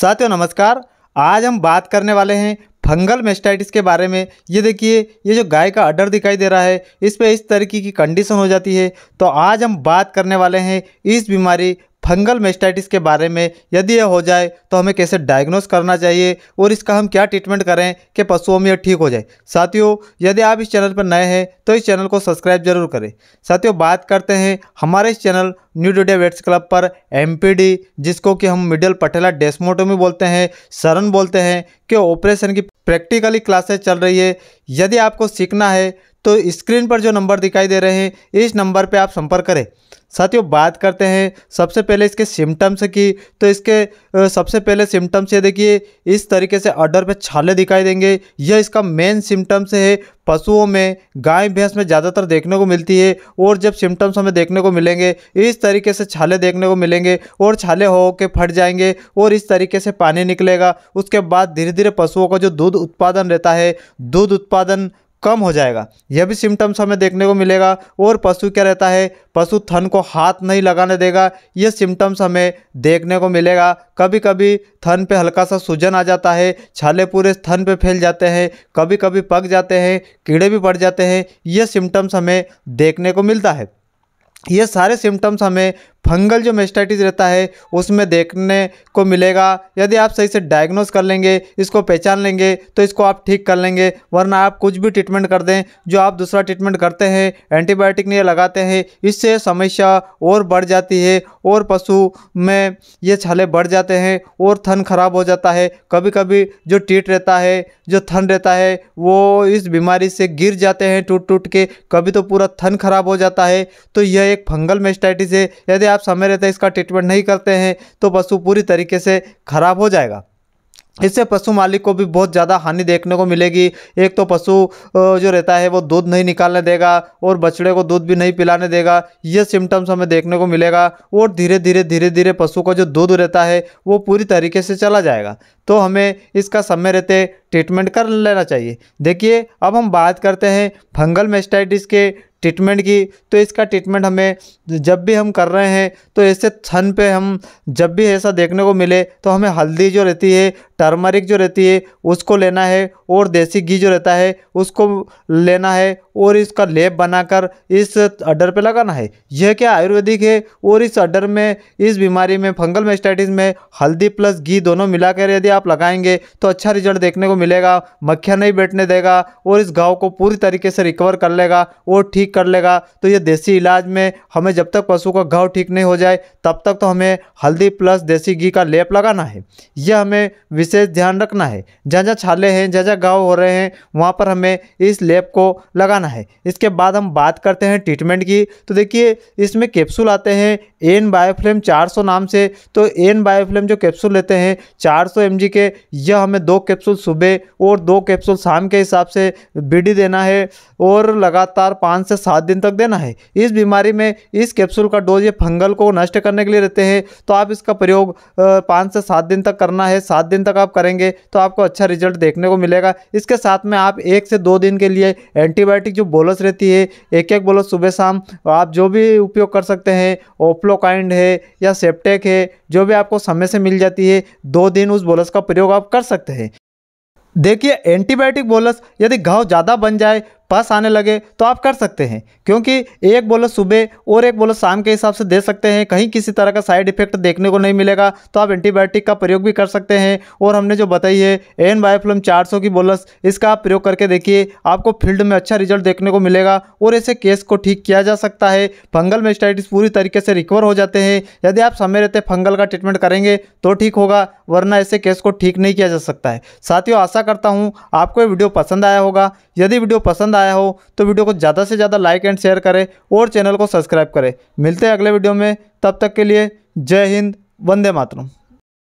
साथियों नमस्कार आज हम बात करने वाले हैं फंगल मेस्टाइटिस के बारे में ये देखिए ये जो गाय का अडर दिखाई दे रहा है इस पर इस तरीके की कंडीशन हो जाती है तो आज हम बात करने वाले हैं इस बीमारी फंगल मेस्टाइटिस के बारे में यदि यह हो जाए तो हमें कैसे डायग्नोस करना चाहिए और इसका हम क्या ट्रीटमेंट करें कि पशुओं में यह ठीक हो जाए साथियों यदि आप इस चैनल पर नए हैं तो इस चैनल को सब्सक्राइब जरूर करें साथियों बात करते हैं हमारे इस channel new Dodiya vets club पर एम जिसको कि हम मिडल पटेला डेस्मोटोमी बोलते हैं सरन बोलते हैं कि ऑपरेशन की प्रैक्टिकली क्लासेज चल रही है यदि आपको सीखना है तो स्क्रीन पर जो नंबर दिखाई दे रहे हैं इस नंबर पे आप संपर्क करें साथियों बात करते हैं सबसे पहले इसके सिम्टम्स की तो इसके सबसे पहले सिम्टम्स ये देखिए इस तरीके से अडर पे छाले दिखाई देंगे यह इसका मेन सिम्टम्स है पशुओं में गाय भैंस में ज़्यादातर देखने को मिलती है और जब सिम्टम्स हमें देखने को मिलेंगे इस तरीके से छाले देखने को मिलेंगे और छाले हो के फट जाएंगे और इस तरीके से पानी निकलेगा उसके बाद धीरे धीरे पशुओं का जो दूध उत्पादन रहता है दूध उत्पादन कम हो जाएगा यह भी सिम्टम्स हमें देखने को मिलेगा और पशु क्या रहता है पशु थन को हाथ नहीं लगाने देगा यह सिम्टम्स हमें देखने को मिलेगा कभी कभी थन पे हल्का सा सूजन आ जाता है छाले पूरे थन पे फैल जाते हैं कभी कभी पक जाते हैं कीड़े भी पड़ जाते हैं यह सिम्टम्स हमें देखने को मिलता है ये सारे सिम्टम्स हमें फंगल जो मेस्टाइटिस रहता है उसमें देखने को मिलेगा यदि आप सही से डायग्नोस कर लेंगे इसको पहचान लेंगे तो इसको आप ठीक कर लेंगे वरना आप कुछ भी ट्रीटमेंट कर दें जो आप दूसरा ट्रीटमेंट करते हैं एंटीबायोटिक नहीं लगाते हैं इससे समस्या और बढ़ जाती है और पशु में ये छाले बढ़ जाते हैं और थन खराब हो जाता है कभी कभी जो टीट रहता है जो थन रहता है वो इस बीमारी से गिर जाते हैं टूट टूट के कभी तो पूरा थन खराब हो जाता है तो यह एक फंगल मेस्टाइटिस है यदि आप समय रहते इसका ट्रीटमेंट नहीं करते हैं तो पशु पूरी तरीके से ख़राब हो जाएगा इससे पशु मालिक को भी बहुत ज़्यादा हानि देखने को मिलेगी एक तो पशु जो रहता है वो दूध नहीं निकालने देगा और बछड़े को दूध भी नहीं पिलाने देगा ये सिम्टम्स हमें देखने को मिलेगा और धीरे धीरे धीरे धीरे पशु का जो दूध रहता है वो पूरी तरीके से चला जाएगा तो हमें इसका समय रहते ट्रीटमेंट कर लेना चाहिए देखिए अब हम बात करते हैं फंगल मेस्टाइटिस के ट्रीटमेंट की तो इसका ट्रीटमेंट हमें जब भी हम कर रहे हैं तो ऐसे थन पे हम जब भी ऐसा देखने को मिले तो हमें हल्दी जो रहती है टर्मरिक जो रहती है उसको लेना है और देसी घी जो रहता है उसको लेना है और इसका लेप बनाकर इस अड्डर पे लगाना है यह क्या आयुर्वेदिक है और इस अड्डर में इस बीमारी में फंगल मेस्टाइटिस में हल्दी प्लस घी दोनों मिलाकर यदि आप लगाएंगे तो अच्छा रिजल्ट देखने को मिलेगा मक्खियाँ नहीं बैठने देगा और इस घाव को पूरी तरीके से रिकवर कर लेगा और ठीक कर लेगा तो ये देसी इलाज में हमें जब तक पशु का घाव ठीक नहीं हो जाए तब तक तो हमें हल्दी प्लस देसी घी का लेप लगाना है यह हमें विशेष ध्यान रखना है जहाँ जहाँ छाले हैं जहाँ जहाँ घाव हो रहे हैं वहाँ पर हमें इस लेप को लगाना है इसके बाद हम बात करते हैं ट्रीटमेंट की तो देखिए इसमें कैप्सूल आते हैं एन बायोफ्लेम 400 नाम से तो एन बायोफ्लेम जो कैप्सूल लेते हैं 400 सौ के यह हमें दो कैप्सूल सुबह सुबह और दो कैप्सूल शाम के हिसाब से बीडी देना है और लगातार पाँच से सात दिन तक देना है इस बीमारी में इस कैप्सूल का डोज ये फंगल को नष्ट करने के लिए रहते हैं तो आप इसका प्रयोग पाँच से सात दिन तक करना है सात दिन तक आप करेंगे तो आपको अच्छा रिजल्ट देखने को मिलेगा इसके साथ में आप एक से दो दिन के लिए एंटीबायोटिक जो बोलस रहती है एक एक बोलस सुबह शाम आप जो भी उपयोग कर सकते हैं ओप्लोकाइंड है या सेप्टेक है जो भी आपको समय से मिल जाती है दो दिन उस बोलस का प्रयोग आप कर सकते हैं देखिए एंटीबायोटिक बोलस यदि घाव ज़्यादा बन जाए पास आने लगे तो आप कर सकते हैं क्योंकि एक बोलो सुबह और एक बोलो शाम के हिसाब से दे सकते हैं कहीं किसी तरह का साइड इफेक्ट देखने को नहीं मिलेगा तो आप एंटीबायोटिक का प्रयोग भी कर सकते हैं और हमने जो बताई है एन बायोफ्लम चार की बोलस इसका आप प्रयोग करके देखिए आपको फील्ड में अच्छा रिजल्ट देखने को मिलेगा और ऐसे केस को ठीक किया जा सकता है फंगल मेस्टाइटिस पूरी तरीके से रिकवर हो जाते हैं यदि आप समय रहते फंगल का ट्रीटमेंट करेंगे तो ठीक होगा वरना ऐसे केस को ठीक नहीं किया जा सकता है साथियों आशा करता हूँ आपको ये वीडियो पसंद आया होगा यदि वीडियो पसंद आया हो तो वीडियो को ज़्यादा से ज़्यादा लाइक एंड शेयर करें और चैनल को सब्सक्राइब करें मिलते हैं अगले वीडियो में तब तक के लिए जय हिंद वंदे मातरम